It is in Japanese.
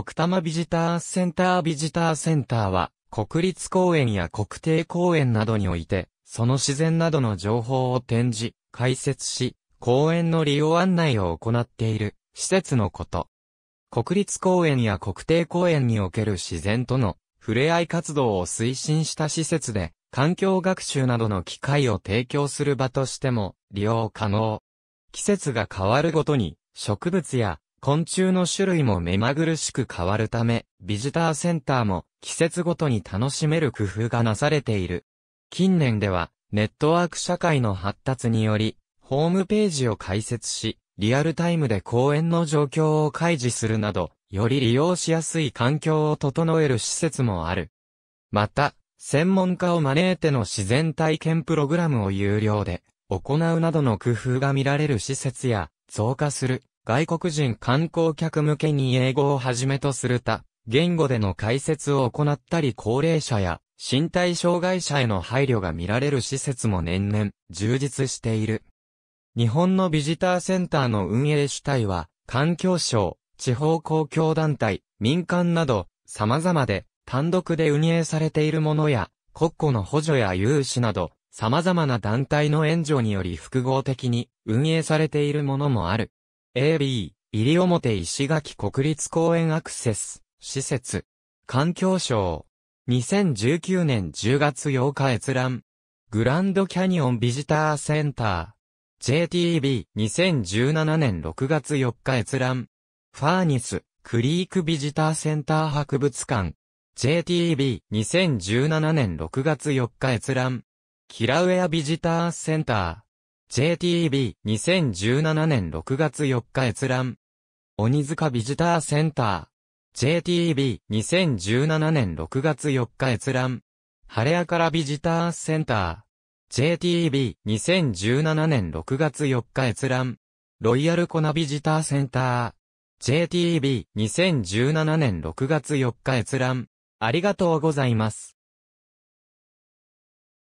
奥多摩ビジターセンタービジターセンターは、国立公園や国定公園などにおいて、その自然などの情報を展示、解説し、公園の利用案内を行っている施設のこと。国立公園や国定公園における自然との触れ合い活動を推進した施設で、環境学習などの機会を提供する場としても利用可能。季節が変わるごとに植物や昆虫の種類も目まぐるしく変わるため、ビジターセンターも季節ごとに楽しめる工夫がなされている。近年では、ネットワーク社会の発達により、ホームページを開設し、リアルタイムで公園の状況を開示するなど、より利用しやすい環境を整える施設もある。また、専門家を招いての自然体験プログラムを有料で行うなどの工夫が見られる施設や、増加する外国人観光客向けに英語をはじめとする他、言語での解説を行ったり高齢者や身体障害者への配慮が見られる施設も年々充実している。日本のビジターセンターの運営主体は、環境省、地方公共団体、民間など、様々で、単独で運営されているものや、国庫の補助や融資など、様々な団体の援助により複合的に運営されているものもある。AB、入表石垣国立公園アクセス、施設。環境省。2019年10月8日閲覧。グランドキャニオンビジターセンター。JTB2017 年6月4日閲覧。ファーニス、クリークビジターセンター博物館。JTB2017 年6月4日閲覧。キラウエアビジターセンター。JTB2017 年6月4日閲覧。鬼塚ビジターセンター。JTB2017 年6月4日閲覧。晴れやからビジターセンター。JTB2017 年6月4日閲覧。ロイヤルコナビジターセンター。JTB2017 年6月4日閲覧。ありがとうございます。